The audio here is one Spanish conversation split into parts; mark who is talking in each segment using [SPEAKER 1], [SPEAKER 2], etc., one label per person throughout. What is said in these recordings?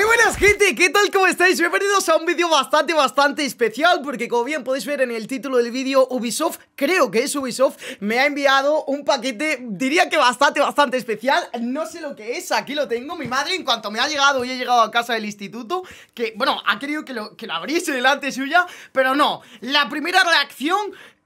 [SPEAKER 1] Muy buenas gente, ¿qué tal? ¿Cómo estáis? Bienvenidos a un vídeo bastante, bastante especial Porque como bien podéis ver en el título del vídeo Ubisoft, creo que es Ubisoft Me ha enviado un paquete, diría que bastante, bastante especial No sé lo que es, aquí lo tengo Mi madre en cuanto me ha llegado y he llegado a casa del instituto Que, bueno, ha querido que lo, que lo abriese delante suya Pero no, la primera reacción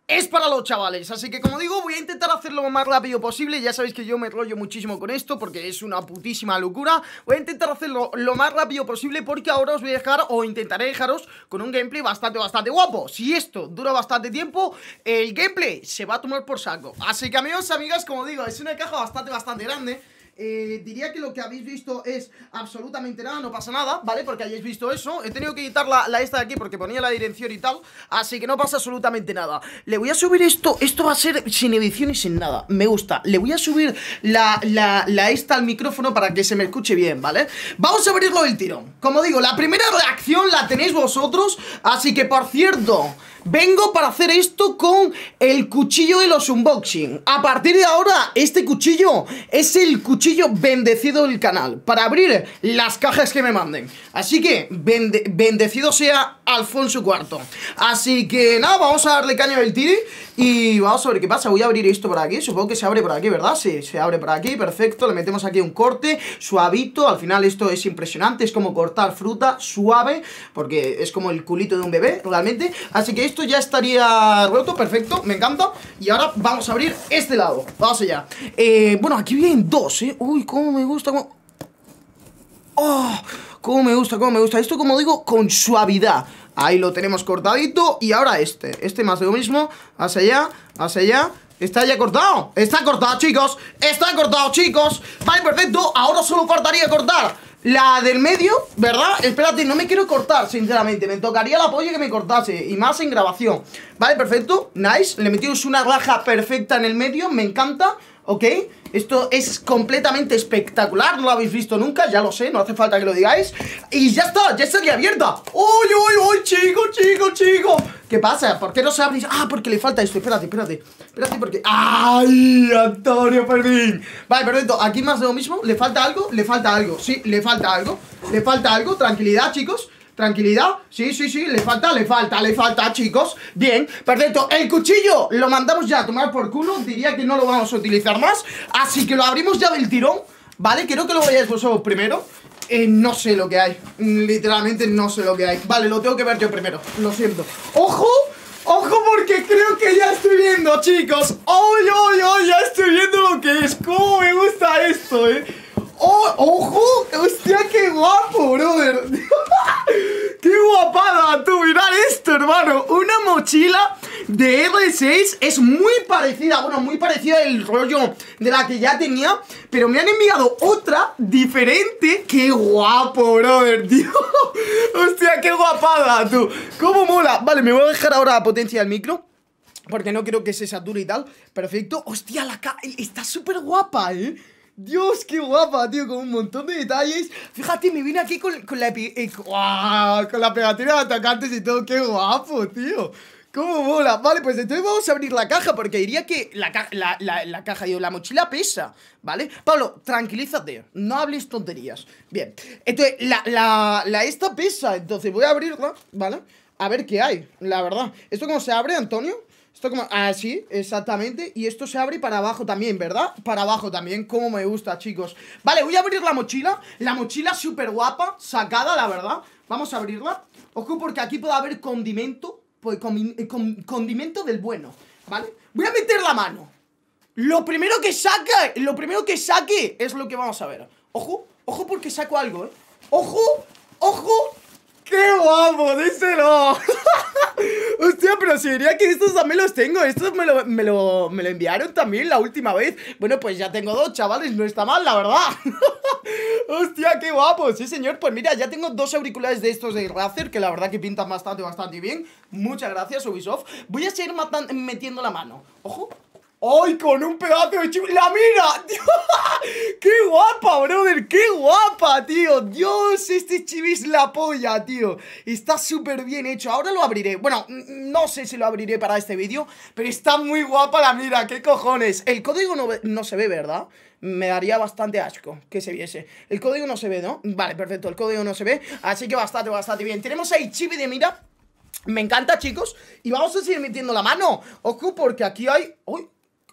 [SPEAKER 1] es para los chavales. Así que como digo, voy a intentar hacerlo lo más rápido posible. Ya sabéis que yo me rollo muchísimo con esto porque es una putísima locura. Voy a intentar hacerlo lo más rápido posible porque ahora os voy a dejar o intentaré dejaros con un gameplay bastante, bastante guapo. Si esto dura bastante tiempo, el gameplay se va a tomar por saco. Así que amigos, amigas, como digo, es una caja bastante, bastante grande. Eh, diría que lo que habéis visto es absolutamente nada, no pasa nada, ¿vale? Porque hayáis visto eso. He tenido que quitar la, esta de aquí porque ponía la dirección y tal. Así que no pasa absolutamente nada. Le voy a subir esto. Esto va a ser sin edición y sin nada. Me gusta. Le voy a subir la, la, la esta al micrófono para que se me escuche bien, ¿vale? Vamos a abrirlo del tirón. Como digo, la primera reacción la tenéis vosotros. Así que, por cierto... Vengo para hacer esto con el cuchillo de los unboxing A partir de ahora, este cuchillo es el cuchillo bendecido del canal Para abrir las cajas que me manden Así que, bendecido sea Alfonso IV Así que nada, vamos a darle caña al tiri y vamos a ver qué pasa, voy a abrir esto por aquí Supongo que se abre por aquí, ¿verdad? Sí, se abre por aquí, perfecto Le metemos aquí un corte, suavito Al final esto es impresionante, es como cortar fruta Suave, porque es como el culito de un bebé, realmente Así que esto ya estaría roto, perfecto Me encanta, y ahora vamos a abrir este lado Vamos allá eh, Bueno, aquí vienen dos, ¿eh? Uy, cómo me gusta cómo... ¡Oh! Cómo me gusta, cómo me gusta Esto, como digo, con suavidad Ahí lo tenemos cortadito Y ahora este, este más de lo mismo Hacia allá, hacia allá Está ya cortado, está cortado chicos Está cortado chicos Vale, perfecto, ahora solo faltaría cortar la del medio, ¿verdad? Espérate, no me quiero cortar, sinceramente Me tocaría la polla que me cortase, y más en grabación Vale, perfecto, nice Le metimos una raja perfecta en el medio, me encanta ¿Ok? Esto es completamente espectacular, no lo habéis visto nunca, ya lo sé, no hace falta que lo digáis. Y ya está, ya aquí abierta. ¡Uy, uy, uy, chico, chico, chico! ¿Qué pasa? ¿Por qué no se abre? Ah, porque le falta esto. Espérate, espérate. Espérate porque... ¡Ay, Antonio Fermín! Vale, perfecto. Aquí más de lo mismo. ¿Le falta algo? Le falta algo. Sí, le falta algo. Le falta algo. Tranquilidad, chicos. ¿Tranquilidad? Sí, sí, sí, le falta, le falta, le falta, chicos Bien, perfecto El cuchillo lo mandamos ya a tomar por culo Diría que no lo vamos a utilizar más Así que lo abrimos ya del tirón Vale, Quiero que lo veáis vosotros primero eh, no sé lo que hay, mm, literalmente no sé lo que hay Vale, lo tengo que ver yo primero, lo siento ¡Ojo! ¡Ojo porque creo que ya estoy viendo, chicos! ¡Oh, oy, oy! Ya estoy viendo lo que es ¡Cómo me gusta esto, eh! ¡Oh, ojo! ¡Hostia, qué guapo, brother! ¡Qué guapada! Tú, mirad esto, hermano. Una mochila de R6 es muy parecida, bueno, muy parecida El rollo de la que ya tenía, pero me han enviado otra diferente. ¡Qué guapo, brother, tío! ¡Hostia, qué guapada, tú! ¡Cómo mola! Vale, me voy a dejar ahora la potencia del micro. Porque no quiero que se sature y tal. Perfecto. Hostia, la ca... Está súper guapa, ¿eh? Dios, qué guapa, tío, con un montón de detalles. Fíjate, me vine aquí con, la, eh, con la pegatina de atacantes y todo. Qué guapo, tío. ¿Cómo mola? Vale, pues entonces vamos a abrir la caja Porque diría que la, la, caja, y la mochila pesa ¿Vale? Pablo, tranquilízate No hables tonterías Bien Entonces, la, esta pesa Entonces voy a abrirla ¿Vale? A ver qué hay La verdad ¿Esto cómo se abre, Antonio? Esto como... Así, ah, exactamente. Y esto se abre para abajo también, ¿verdad? Para abajo también, como me gusta, chicos. Vale, voy a abrir la mochila. La mochila súper guapa, sacada, la verdad. Vamos a abrirla. Ojo, porque aquí puede haber condimento. Pues, eh, condimento del bueno, ¿vale? Voy a meter la mano. Lo primero que saca, lo primero que saque es lo que vamos a ver. Ojo, ojo porque saco algo, ¿eh? Ojo, ojo, ¡Qué guapo! ¡Díselo! Hostia, pero si diría que estos también los tengo Estos me lo, me, lo, enviaron también la última vez Bueno, pues ya tengo dos, chavales No está mal, la verdad Hostia, qué guapo, sí señor Pues mira, ya tengo dos auriculares de estos de Razer Que la verdad que pintan bastante, bastante bien Muchas gracias Ubisoft Voy a seguir metiendo la mano Ojo, ¡Ay, con un pedazo de chip! ¡La mira! ¡Qué guapa, brother! ¡Qué tío! ¡Dios! Este chibi la polla, tío. Está súper bien hecho. Ahora lo abriré. Bueno, no sé si lo abriré para este vídeo, pero está muy guapa la mira. ¿Qué cojones? El código no, se ve, ¿verdad? me daría bastante asco que se viese. El código no se ve, ¿no? Vale, perfecto, el código no se ve, así que bastante, bastante bien. Tenemos ahí chibi de mira. Me encanta, chicos, y vamos a seguir metiendo la mano. Ojo, porque aquí hay... ¡Uy!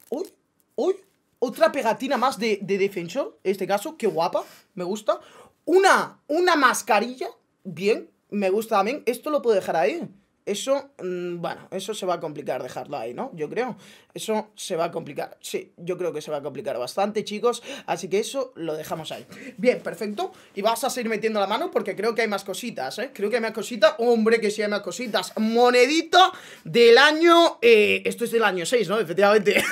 [SPEAKER 1] ¡Uy! ¡Uy! Otra pegatina más de, de Defensor, en este caso, qué guapa, me gusta. Una, una mascarilla, bien, me gusta también. Esto lo puedo dejar ahí. Eso, mm, bueno, eso se va a complicar dejarlo ahí, ¿no? Yo creo. Eso se va a complicar. Sí, yo creo que se va a complicar bastante, chicos. Así que eso lo dejamos ahí. Bien, perfecto. Y vas a seguir metiendo la mano porque creo que hay más cositas, ¿eh? Creo que hay más cositas. Hombre, que sí hay más cositas. Monedita del año... Eh, esto es del año 6, ¿no? Efectivamente.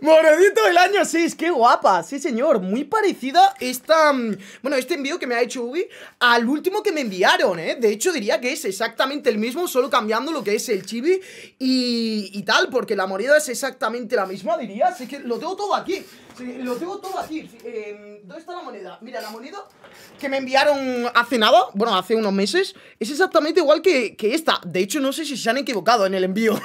[SPEAKER 1] ¡Moredito del año 6, qué guapa, sí señor, muy parecida esta, mm, bueno, este envío que me ha hecho Ubi al último que me enviaron, ¿eh? De hecho diría que es exactamente el mismo, solo cambiando lo que es el chibi y, y tal, porque la moneda es exactamente la misma, diría, así que lo tengo todo aquí lo tengo todo aquí. Em, ¿Dónde está la moneda? Mira, la moneda que me enviaron hace nada, bueno, hace unos meses, es exactamente igual que, que esta. De hecho, no sé si se han equivocado en el envío.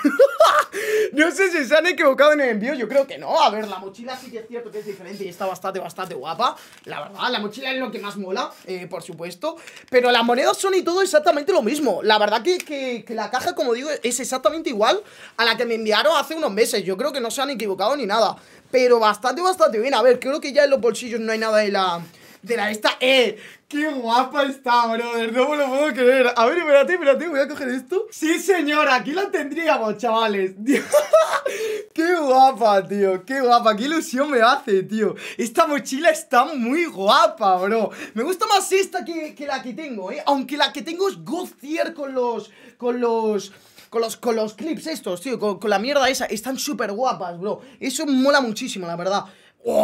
[SPEAKER 1] no sé si se han equivocado en el envío, yo creo que no. A ver, la mochila sí que es cierto que es diferente y está bastante, bastante guapa. La verdad, la mochila es lo que más mola, eh, por supuesto. Pero las monedas son y todo exactamente lo mismo. La verdad que, que la caja, como digo, es exactamente igual a la que me enviaron hace unos meses. Yo creo que no se han equivocado ni nada pero bastante, bastante bien. A ver, creo que ya en los bolsillos no hay nada de la... De la esta... ¡Eh! ¡Qué guapa está, brother! No me lo puedo creer. A ver, espérate, espérate, voy a coger esto. Sí, señor! aquí la tendríamos, chavales. ¡Qué guapa, tío! ¡Qué guapa! ¡Qué ilusión me hace, tío! Esta mochila está muy guapa, bro. Me gusta más esta que, que la que tengo, ¿eh? Aunque la que tengo es Gozier con los... Con los con los, con clips estos, tío, con, con la mierda esa, están súper guapas, bro. Eso mola muchísimo, la verdad.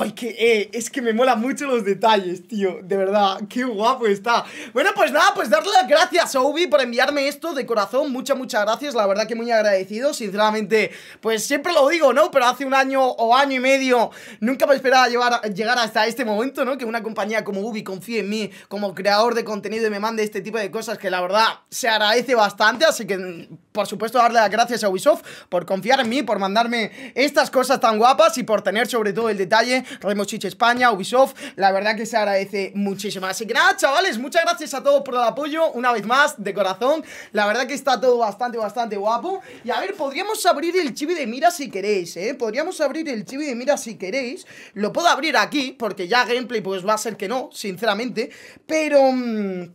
[SPEAKER 1] ¡Ay, qué que, eh, es que me mola mucho los detalles, tío. De verdad, qué guapo está. Bueno, pues nada, pues darle las gracias a Ubi por enviarme esto de corazón. Muchas, muchas gracias. La verdad que muy agradecido. Sinceramente, pues siempre lo digo, ¿no? Pero hace un año o año y medio nunca me esperaba llevar, llegar hasta este momento, ¿no? Que una compañía como Ubi confíe en mí como creador de contenido y me mande este tipo de cosas que la verdad se agradece bastante. Así que, por supuesto, darle las gracias a Ubisoft por confiar en mí, por mandarme estas cosas tan guapas y por tener sobre todo el detalle Remo España, Ubisoft. La verdad que se agradece muchísimo. Así que nada, chavales, muchas gracias a todos por el apoyo, una vez más, de corazón. La verdad que está todo bastante, bastante guapo. Y a ver, podríamos abrir el chibi de mira si queréis, ¿eh? Podríamos abrir el chibi de mira si queréis. Lo puedo abrir aquí, porque ya gameplay pues va a ser que no, sinceramente. Pero... Mm,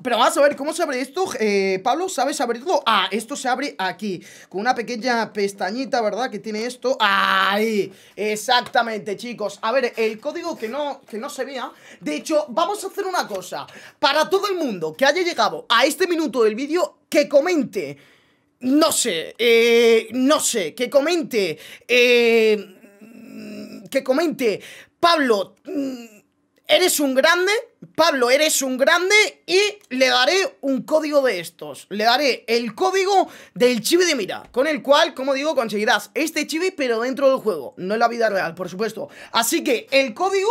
[SPEAKER 1] pero vamos a ver cómo se abre esto. Eh, Pablo, ¿sabes abrirlo? Ah, esto se abre aquí. Con una pequeña pestañita, ¿verdad? Que tiene esto. ¡Ahí! Exactamente, chicos. A ver, el código que no, que no se vea. De hecho, vamos a hacer una cosa. Para todo el mundo que haya llegado a este minuto del vídeo, que comente. No sé, eh, no sé, que comente, eh, que comente, Pablo, mm, eres un grande, Pablo, eres un grande y le daré un código de estos. Le daré el código del chibi de mira, con el cual, como digo, conseguirás este chibi, pero dentro del juego, no en la vida real, por supuesto. Así que el código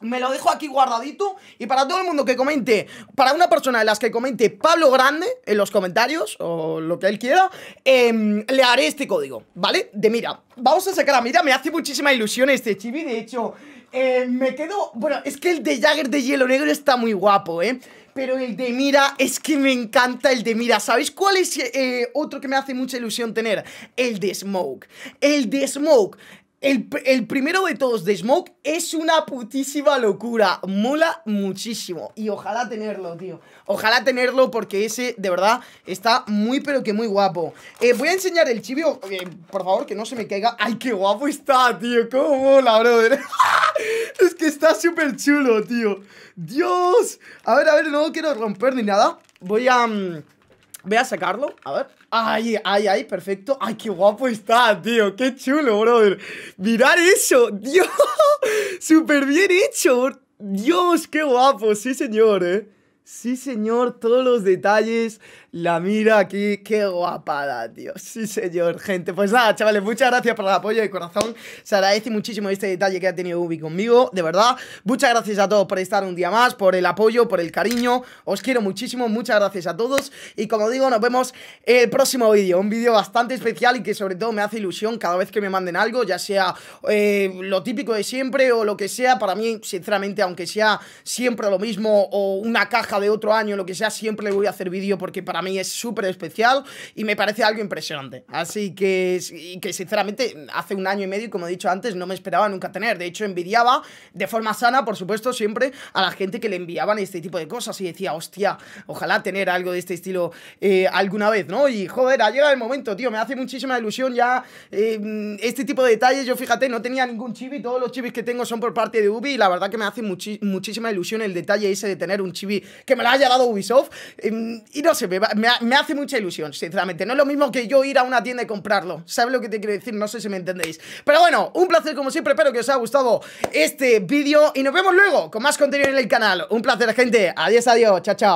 [SPEAKER 1] me lo dejo aquí guardadito y para todo el mundo que comente, para una persona de las que comente Pablo Grande en los comentarios o lo que él quiera, em, le haré este código, ¿vale? De mira, vamos a sacar a mira, me hace muchísima ilusión este chibi, de hecho eh, me quedo... Bueno, es que el de Jagger de hielo negro está muy guapo, ¿eh? Pero el de Mira, es que me encanta el de Mira. ¿Sabéis cuál es eh, otro que me hace mucha ilusión tener? El de Smoke. El de Smoke. El, primero de todos de Smoke es una putísima locura. Mola muchísimo. Y ojalá tenerlo, tío. Ojalá tenerlo porque ese, de verdad, está muy pero que muy guapo. Eh, voy a enseñar el chivio. por favor, que no se me caiga. ¡Ay, qué guapo está, tío! ¡Cómo mola, brother! es que está súper chulo, tío. Dios. A ver, a ver, no quiero romper ni nada. Voy a... Mm, voy a sacarlo. A ver. Ay, ay, ay, perfecto. Ay, qué guapo está, tío. Qué chulo, brother. Mirad eso. Dios. Súper bien hecho. Dios, qué guapo. Sí, señor, eh. Sí, señor, todos los detalles, la mira aquí, qué guapada, tío. Sí, señor, gente. Pues nada, chavales, muchas gracias por el apoyo de corazón. Se agradece muchísimo este detalle que ha tenido Ubi conmigo, de verdad. Muchas gracias a todos por estar un día más, por el apoyo, por el cariño. Os quiero muchísimo, muchas gracias a todos. Y como digo, nos vemos el próximo vídeo. Un vídeo bastante especial y que sobre todo me hace ilusión cada vez que me manden algo, ya sea eh, lo típico de siempre o lo que sea. Para mí, sinceramente, aunque sea siempre lo mismo o una caja de otro año, lo que sea, siempre le voy a hacer vídeo porque para mí es súper especial y me parece algo impresionante. Así que, que sinceramente hace un año y medio, como he dicho antes, no me esperaba nunca tener. De hecho, envidiaba de forma sana, por supuesto, siempre a la gente que le enviaban este tipo de cosas y decía, hostia, ojalá tener algo de este estilo eh, alguna vez, ¿no? Y joder, ha llegado el momento, tío, me hace muchísima ilusión ya eh, este tipo de detalles. Yo fíjate, no tenía ningún chibi, todos los chibis que tengo son por parte de Ubi y la verdad que me hace muchísima ilusión el detalle ese de tener un chibi que me lo haya dado Ubisoft. Em, y no sé, me, me, hace mucha ilusión, sinceramente. No es lo mismo que yo ir a una tienda y comprarlo. ¿Sabes lo que te quiero decir? No sé si me entendéis. Pero bueno, un placer como siempre. Espero que os haya gustado este vídeo. Y nos vemos luego con más contenido en el canal. Un placer, gente. Adiós, adiós. Chao, chao.